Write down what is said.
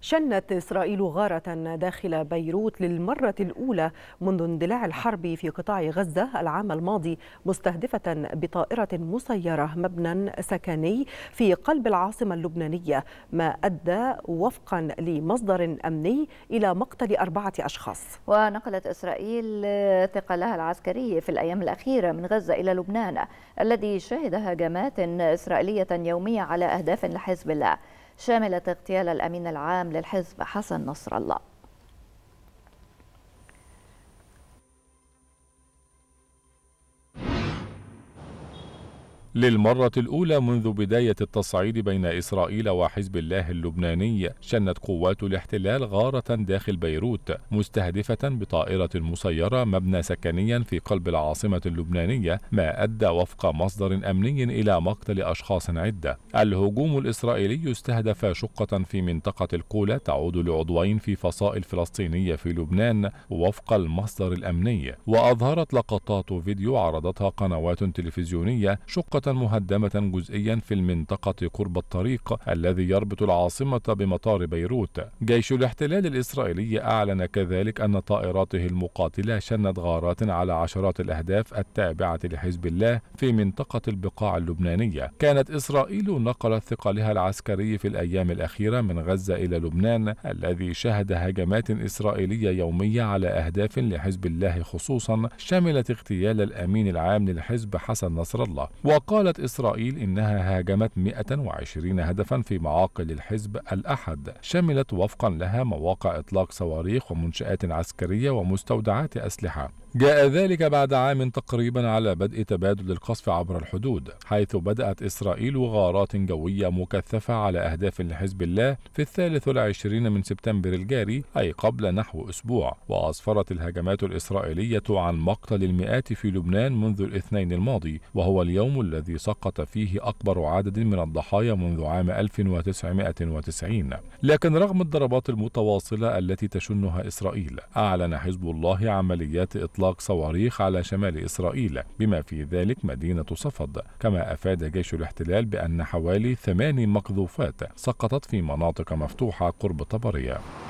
شنت إسرائيل غارة داخل بيروت للمرة الأولى منذ اندلاع الحرب في قطاع غزة العام الماضي مستهدفة بطائرة مسيرة مبنى سكني في قلب العاصمة اللبنانية ما أدى وفقا لمصدر أمني إلى مقتل أربعة أشخاص ونقلت إسرائيل ثقلها العسكري في الأيام الأخيرة من غزة إلى لبنان الذي شهد هجمات إسرائيلية يومية على أهداف لحزب الله شاملة اغتيال الأمين العام للحزب حسن نصر الله للمرة الأولى منذ بداية التصعيد بين إسرائيل وحزب الله اللبناني شنت قوات الاحتلال غارة داخل بيروت مستهدفة بطائرة مسيرة مبنى سكنيا في قلب العاصمة اللبنانية ما أدى وفق مصدر أمني إلى مقتل أشخاص عدة الهجوم الإسرائيلي استهدف شقة في منطقة القولة تعود لعضوين في فصائل فلسطينية في لبنان وفق المصدر الأمني وأظهرت لقطات فيديو عرضتها قنوات تلفزيونية شقة مهدمة جزئيا في المنطقة قرب الطريق الذي يربط العاصمة بمطار بيروت جيش الاحتلال الإسرائيلي أعلن كذلك أن طائراته المقاتلة شنت غارات على عشرات الأهداف التابعة لحزب الله في منطقة البقاع اللبنانية كانت إسرائيل نقلت ثقلها العسكري في الأيام الأخيرة من غزة إلى لبنان الذي شهد هجمات إسرائيلية يومية على أهداف لحزب الله خصوصا شملت اغتيال الأمين العام للحزب حسن نصر الله قالت إسرائيل إنها هاجمت 120 هدفا في معاقل الحزب الأحد شملت وفقا لها مواقع إطلاق صواريخ ومنشآت عسكرية ومستودعات أسلحة جاء ذلك بعد عام تقريبا على بدء تبادل القصف عبر الحدود حيث بدأت إسرائيل غارات جوية مكثفة على أهداف لحزب الله في الثالث والعشرين من سبتمبر الجاري أي قبل نحو أسبوع وأسفرت الهجمات الإسرائيلية عن مقتل المئات في لبنان منذ الاثنين الماضي وهو اليوم الذي الذي سقط فيه أكبر عدد من الضحايا منذ عام 1990 لكن رغم الضربات المتواصلة التي تشنها إسرائيل أعلن حزب الله عمليات إطلاق صواريخ على شمال إسرائيل بما في ذلك مدينة صفد كما أفاد جيش الاحتلال بأن حوالي ثماني مقذوفات سقطت في مناطق مفتوحة قرب طبريه